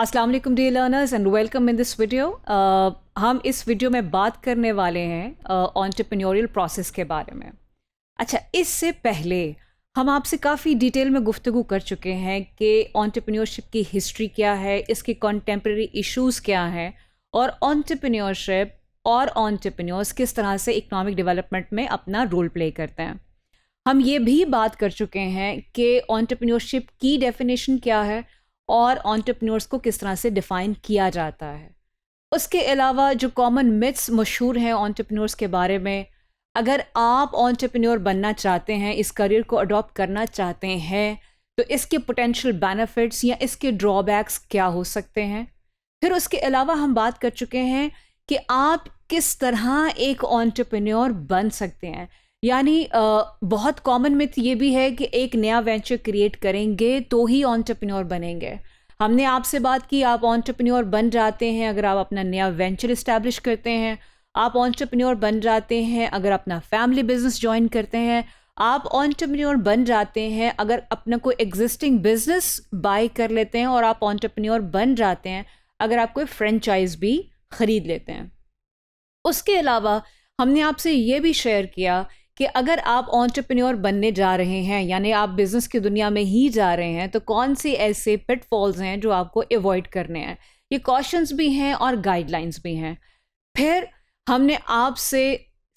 Aslam dear learners and welcome in this video हम इस video में बात करने वाले हैं ऑन्टरप्रनोरियल uh, प्रोसेस के बारे में अच्छा इससे पहले हम आपसे काफ़ी डिटेल में गुफ्तु कर चुके हैं कि ऑन्टरप्रनोरशिप की हिस्ट्री क्या है इसके कॉन्टेम्प्रेरी इशूज़ क्या हैं और ऑन्टरप्रनोरशिप और ऑन्टरप्रनोर्स किस तरह से इकनॉमिक डेवलपमेंट में अपना रोल प्ले करते हैं हम ये भी बात कर चुके हैं कि ऑन्टरप्रनोरशिप की डेफिनेशन क्या है और ऑन्टरप्रनोर्स को किस तरह से डिफ़ाइन किया जाता है उसके अलावा जो कॉमन मिथ्स मशहूर हैं ऑन्टरप्रनोर्स के बारे में अगर आप ऑन्टरप्रनोर बनना चाहते हैं इस करियर को अडॉप्ट करना चाहते हैं तो इसके पोटेंशियल बेनिफिट्स या इसके ड्रॉबैक्स क्या हो सकते हैं फिर उसके अलावा हम बात कर चुके हैं कि आप किस तरह एक ऑन्टरप्रनोर बन सकते हैं यानी बहुत कॉमन मिथ ये भी है कि एक नया वेंचर क्रिएट करेंगे तो ही ऑन्टरप्रन्योर बनेंगे हमने आपसे बात की आप ऑन्टरप्रन्योर बन जाते हैं अगर आप अपना नया वेंचर इस्टेब्लिश करते हैं आप ऑन्टरप्रन्योर बन जाते हैं अगर अपना फैमिली बिजनेस ज्वाइन करते हैं आप ऑन्टरप्रन्योर बन जाते हैं अगर अपना कोई एग्जिस्टिंग बिजनेस बाय कर लेते हैं और आप ऑन्टरप्रन्योर बन जाते हैं अगर आप कोई फ्रेंचाइज भी ख़रीद लेते हैं उसके अलावा हमने आपसे ये भी शेयर किया कि अगर आप ऑन्टरप्रेन्योर बनने जा रहे हैं यानी आप बिज़नेस की दुनिया में ही जा रहे हैं तो कौन से ऐसे पिटफॉल्स हैं जो आपको अवॉइड करने हैं ये कॉशंस भी हैं और गाइडलाइंस भी हैं फिर हमने आपसे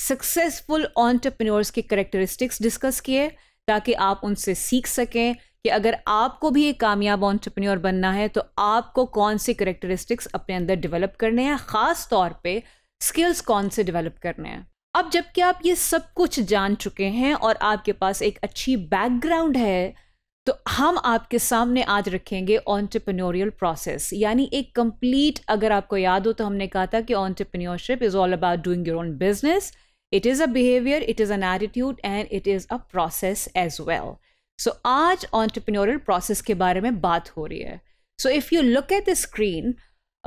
सक्सेसफुल ऑन्टरप्रन्योर्स के करेक्टरिस्टिक्स डिस्कस किए ताकि आप उनसे सीख सकें कि अगर आपको भी एक कामयाब ऑन्टरप्रेन्योर बनना है तो आपको कौन से करेक्टरिस्टिक्स अपने अंदर डेवलप करने हैं ख़ास तौर पे स्किल्स कौन से डेवलप करने हैं अब जबकि आप ये सब कुछ जान चुके हैं और आपके पास एक अच्छी बैकग्राउंड है तो हम आपके सामने आज रखेंगे ऑन्टरप्रनोरियल प्रोसेस यानी एक कंप्लीट अगर आपको याद हो तो हमने कहा था कि entrepreneurship is all about doing your own business it is a behaviour it is an attitude and it is a process as well so आज ऑन्टरप्रनोरियल प्रोसेस के बारे में बात हो रही है so if you look at the screen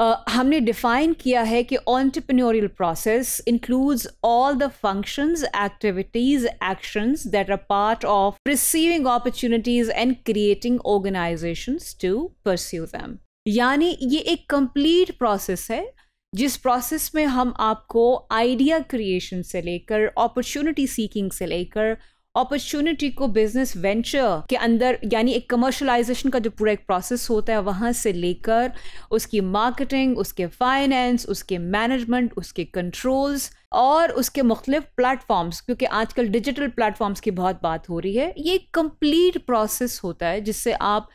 Uh, हमने define किया है कि entrepreneurial process includes all the functions activities actions that are part of receiving opportunities and creating organisations to pursue them यानी ये एक कंप्लीट प्रोसेस है जिस process में हम आपको आइडिया क्रिएशन से लेकर अपॉर्चुनिटी सीकिंग से लेकर अपॉर्चुनिटी को बिजनेस वेंचर के अंदर यानी एक कमर्शलाइजेशन का जो पूरा एक प्रोसेस होता है वहाँ से लेकर उसकी मार्केटिंग उसके फाइनेंस उसके मैनेजमेंट उसके कंट्रोल्स और उसके मुख्तलिफ प्लेटफॉर्म्स क्योंकि आजकल डिजिटल प्लेटफॉर्म्स की बहुत बात हो रही है ये एक कम्प्लीट प्रोसेस होता है जिससे आप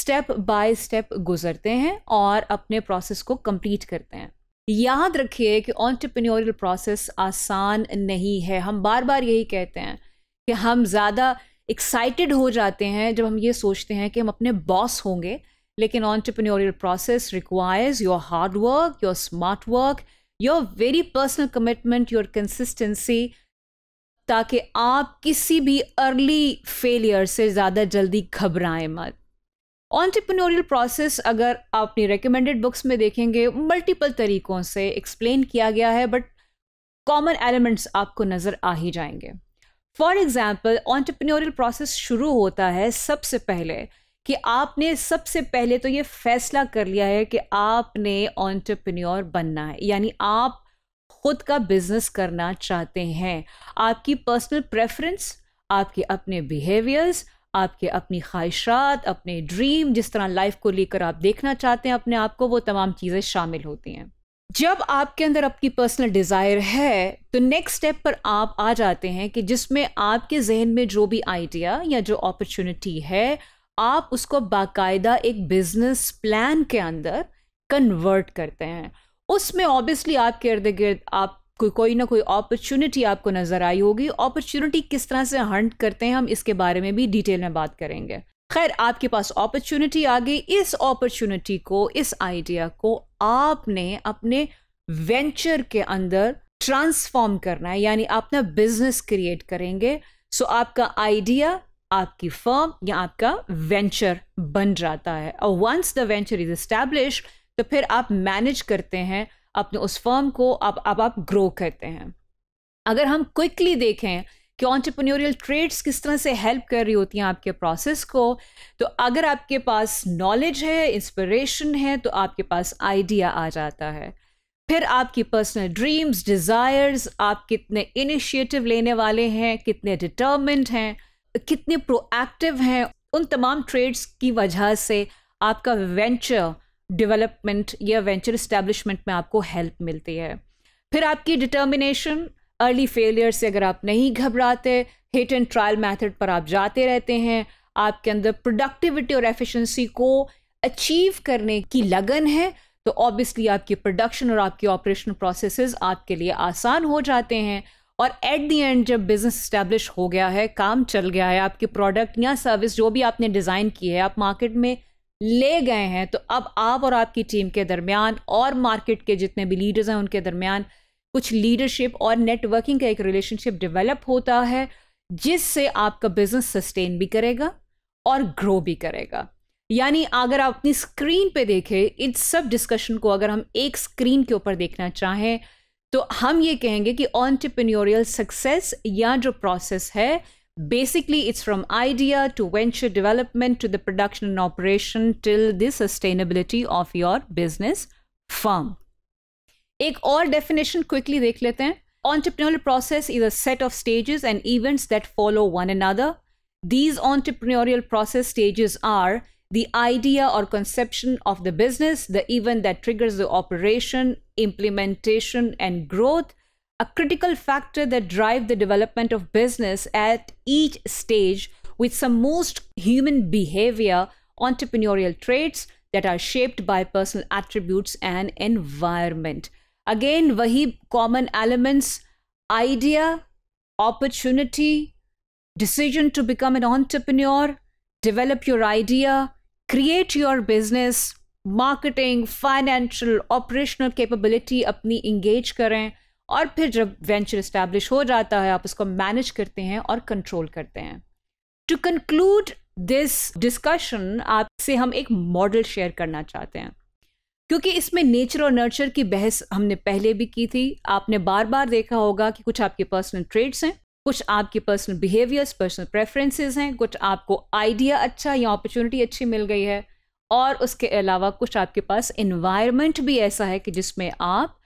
स्टेप बाय स्टेप गुजरते हैं और अपने प्रोसेस को कंप्लीट करते हैं याद रखिए कि ऑन्टरप्रेन्योरियल प्रोसेस आसान नहीं है हम बार बार यही कहते हैं कि हम ज़्यादा एक्साइटेड हो जाते हैं जब हम ये सोचते हैं कि हम अपने बॉस होंगे लेकिन entrepreneurial process requires your hard work your smart work your very personal commitment your consistency ताकि आप किसी भी अर्ली फेलियर से ज़्यादा जल्दी घबराएं मत ऑन्टरप्रनोरियल प्रोसेस अगर आप अपनी रिकमेंडेड बुक्स में देखेंगे मल्टीपल तरीक़ों से एक्सप्लेन किया गया है बट कॉमन एलिमेंट्स आपको नज़र आ ही जाएंगे फॉर एग्जाम्पल ऑन्टरप्रनोरियल प्रोसेस शुरू होता है सबसे पहले कि आपने सबसे पहले तो ये फैसला कर लिया है कि आपने ऑन्टरप्रन्योर बनना है यानी आप खुद का बिजनेस करना चाहते हैं आपकी पर्सनल प्रेफरेंस आपके अपने बिहेवियर्स आपके अपनी ख्वाहिशात अपने ड्रीम जिस तरह लाइफ को लेकर आप देखना चाहते हैं अपने आप को वो तमाम चीज़ें शामिल होती हैं जब आपके अंदर आपकी पर्सनल डिज़ायर है तो नेक्स्ट स्टेप पर आप आ जाते हैं कि जिसमें आपके जहन में जो भी आइडिया या जो अपॉर्चुनिटी है आप उसको बाकायदा एक बिजनेस प्लान के अंदर कन्वर्ट करते हैं उसमें ऑब्वियसली आपके इर्द गिर्द आप कोई कोई ना कोई अपॉर्चुनिटी आपको नज़र आई होगी अपॉर्चुनिटी किस तरह से हंट करते हैं हम इसके बारे में भी डिटेल में बात करेंगे खैर आपके पास अपॉर्चुनिटी आ गई इस अपॉर्चुनिटी को इस आइडिया को आपने अपने वेंचर के अंदर ट्रांसफॉर्म करना है यानी अपना बिजनेस क्रिएट करेंगे सो आपका आइडिया आपकी फर्म या आपका वेंचर बन जाता है और once the venture is establish तो फिर आप मैनेज करते हैं अपने उस फर्म को अब अब आप ग्रो करते हैं अगर हम क्विकली देखें कि ऑन्टरप्रनोरियल ट्रेड्स किस तरह से हेल्प कर रही होती हैं आपके प्रोसेस को तो अगर आपके पास नॉलेज है इंस्पिरेशन है तो आपके पास आइडिया आ जाता है फिर आपकी पर्सनल ड्रीम्स डिज़ायर्स आप कितने इनिशिएटिव लेने वाले हैं कितने डिटर्मेंट हैं कितने प्रोएक्टिव हैं उन तमाम ट्रेड्स की वजह से आपका वेंचर डेवलपमेंट या वेंचर इस्टेब्लिशमेंट में आपको हेल्प मिलती है फिर आपकी डिटर्मिनेशन अर्ली फेलियर से अगर आप नहीं घबराते हिट एंड ट्रायल मेथड पर आप जाते रहते हैं आपके अंदर प्रोडक्टिविटी और एफिशिएंसी को अचीव करने की लगन है तो ऑब्वियसली आपकी प्रोडक्शन और आपकी ऑपरेशन प्रोसेसेस आपके लिए आसान हो जाते हैं और एट द एंड जब बिजनेस स्टैब्लिश हो गया है काम चल गया है आपके प्रोडक्ट या सर्विस जो भी आपने डिज़ाइन की है आप मार्केट में ले गए हैं तो अब आप और आपकी टीम के दरमियान और मार्केट के जितने भी लीडर्स हैं उनके दरमियान कुछ लीडरशिप और नेटवर्किंग का एक रिलेशनशिप डेवलप होता है जिससे आपका बिजनेस सस्टेन भी करेगा और ग्रो भी करेगा यानी अगर आप अपनी स्क्रीन पे देखें इन सब डिस्कशन को अगर हम एक स्क्रीन के ऊपर देखना चाहें तो हम ये कहेंगे कि ऑनटरप्रन्योरियल सक्सेस या जो प्रोसेस है basically it's from idea to venture development to the production and operation till the sustainability of your business firm एक और डेफिनेशन क्विकली देख लेते हैं entrepreneurial process is a set of stages and events that follow one another. These entrepreneurial process stages are the idea or conception of the business, the event that triggers the operation, implementation, and growth, a critical factor that drive the development of business at each stage with some most human behavior, entrepreneurial traits that are shaped by personal attributes and environment. Again वही common elements idea opportunity decision to become an entrepreneur develop your idea create your business marketing financial operational capability अपनी engage करें और फिर जब venture establish हो जाता है आप उसको मैनेज करते हैं और कंट्रोल करते हैं टू कंक्लूड दिस डिस्कशन आपसे हम एक मॉडल शेयर करना चाहते हैं क्योंकि इसमें नेचर और नर्चर की बहस हमने पहले भी की थी आपने बार बार देखा होगा कि कुछ आपके पर्सनल ट्रेड्स हैं कुछ आपके पर्सनल बिहेवियर्स पर्सनल प्रेफरेंसेस हैं कुछ आपको आइडिया अच्छा या अपॉर्चुनिटी अच्छी मिल गई है और उसके अलावा कुछ आपके पास इन्वायरमेंट भी ऐसा है कि जिसमें आप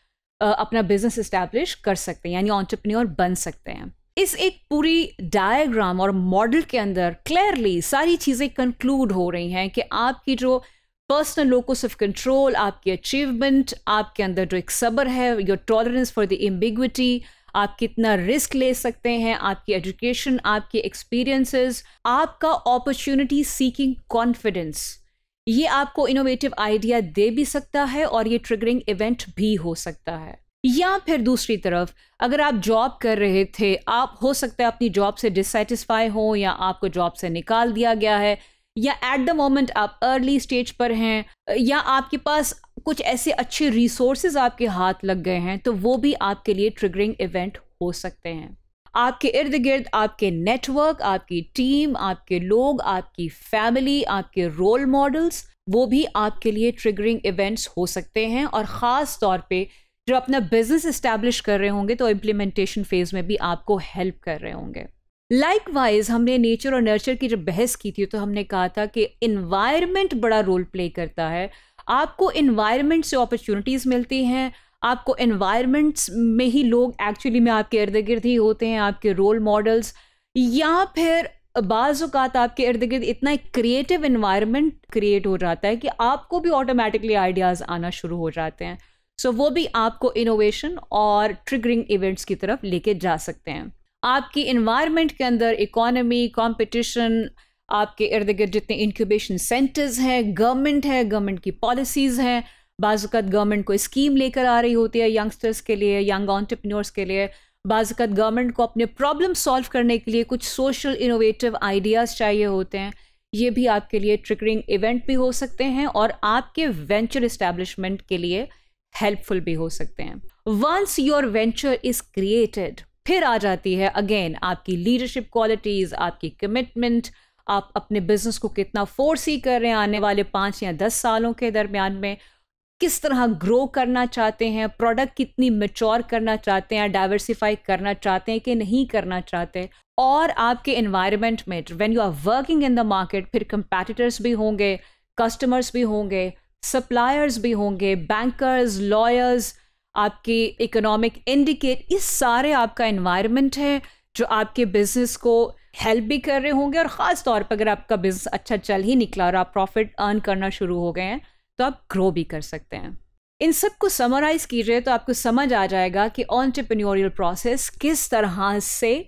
अपना बिजनेस इस्टेब्लिश कर सकते हैं यानी ऑन्टरप्रन्योर बन सकते हैं इस एक पूरी डायग्राम और मॉडल के अंदर क्लियरली सारी चीज़ें कंक्लूड हो रही हैं कि आपकी जो पर्सनल लोकस ऑफ कंट्रोल आपकी अचीवमेंट आपके अंदर जो एक सब्र है your tolerance for the ambiguity आप कितना रिस्क ले सकते हैं आपकी एजुकेशन आपके एक्सपीरियंसेस आपका अपॉर्चुनिटी सीकिंग कॉन्फिडेंस ये आपको इनोवेटिव आइडिया दे भी सकता है और ये ट्रिगरिंग इवेंट भी हो सकता है या फिर दूसरी तरफ अगर आप जॉब कर रहे थे आप हो सकता है अपनी जॉब से डिससेटिस्फाई हो या आपको जॉब से निकाल दिया गया है या एट द मोमेंट आप अर्ली स्टेज पर हैं या आपके पास कुछ ऐसे अच्छे रिसोर्सेज आपके हाथ लग गए हैं तो वो भी आपके लिए ट्रिगरिंग इवेंट हो सकते हैं आपके इर्द गिर्द आपके नेटवर्क आपकी टीम आपके लोग आपकी फैमिली आपके रोल मॉडल्स वो भी आपके लिए ट्रिगरिंग इवेंट्स हो सकते हैं और ख़ास तौर पे जो अपना बिजनेस इस्टेब्लिश कर रहे होंगे तो इम्प्लीमेंटेशन फेज़ में भी आपको हेल्प कर रहे होंगे लाइक वाइज़ हमने नेचर और नर्चर की जब बहस की थी तो हमने कहा था कि इन्वायरमेंट बड़ा रोल प्ले करता है आपको इन्वायरमेंट से अपॉर्चुनिटीज़ मिलती हैं आपको इन्वायरमेंट्स में ही लोग एक्चुअली में आपके इर्द गिर्द ही होते हैं आपके रोल मॉडल्स या फिर बाज़ात आपके इर्द गिर्द इतना एक क्रिएटिव इन्वायरमेंट क्रिएट हो जाता है कि आपको भी ऑटोमेटिकली आइडियाज़ आना शुरू हो जाते हैं सो so, वो भी आपको इनोवेशन और ट्रिगरिंग इवेंट्स की तरफ लेके जा सकते हैं आपकी इन्वायरमेंट के अंदर इकोनॉमी कंपटीशन आपके इर्द गिर्द जितने इंक्यूबेशन सेंटर्स हैं गवर्नमेंट है गवर्नमेंट की पॉलिसीज़ हैं बाज़त गवर्नमेंट कोई स्कीम लेकर आ रही होती है यंगस्टर्स के लिए यंग ऑन्टरप्रनोर्स के लिए बाज़त गवर्नमेंट को अपने प्रॉब्लम सॉल्व करने के लिए कुछ सोशल इनोवेटिव आइडियाज़ चाहिए होते हैं ये भी आपके लिए ट्रिकरिंग इवेंट भी हो सकते हैं और आपके वेंचर इस्टेब्लिशमेंट के लिए हेल्पफुल भी हो सकते हैं once your venture is created फिर आ जाती है अगेन आपकी लीडरशिप क्वालिटीज़ आपकी कमिटमेंट आप अपने बिजनेस को कितना फोर्स ही कर रहे हैं आने वाले पाँच या दस सालों के दरमियान में किस तरह ग्रो करना चाहते हैं प्रोडक्ट कितनी मेच्योर करना चाहते हैं डाइवर्सिफाई करना चाहते हैं कि नहीं करना चाहते और आपके इन्वायरमेंट में when you are working in the market फिर कंपेटिटर्स भी होंगे कस्टमर्स भी होंगे सप्लायर्स भी होंगे बैंकर्स लॉयर्स आपके इकोनॉमिक इंडिकेट इस सारे आपका एनवायरनमेंट है जो आपके बिजनेस को हेल्प भी कर रहे होंगे और ख़ास तौर पर अगर आपका बिजनेस अच्छा चल ही निकला और आप प्रॉफिट अर्न करना शुरू हो गए हैं तो आप ग्रो भी कर सकते हैं इन सब को समराइज कीजिए तो आपको समझ आ जाएगा कि ऑन्टरप्रन्योरियल प्रोसेस किस तरह से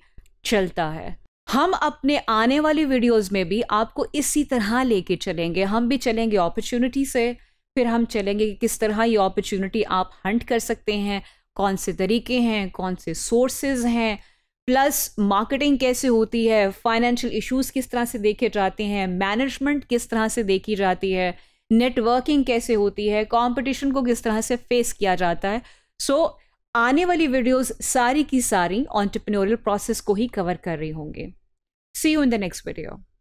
चलता है हम अपने आने वाली वीडियोस में भी आपको इसी तरह लेके चलेंगे हम भी चलेंगे अपॉर्चुनिटी से फिर हम चलेंगे कि किस तरह ये अपॉर्चुनिटी आप हंट कर सकते हैं कौन से तरीके हैं कौन से सोर्सेज हैं प्लस मार्केटिंग कैसे होती है फाइनेंशियल इश्यूज किस तरह से देखे जाते हैं मैनेजमेंट किस तरह से देखी जाती है नेटवर्किंग कैसे होती है कंपटीशन को किस तरह से फेस किया जाता है सो so, आने वाली वीडियोस सारी की सारी ऑन्टरप्रनोरियल प्रोसेस को ही कवर कर रही होंगे see you in the next video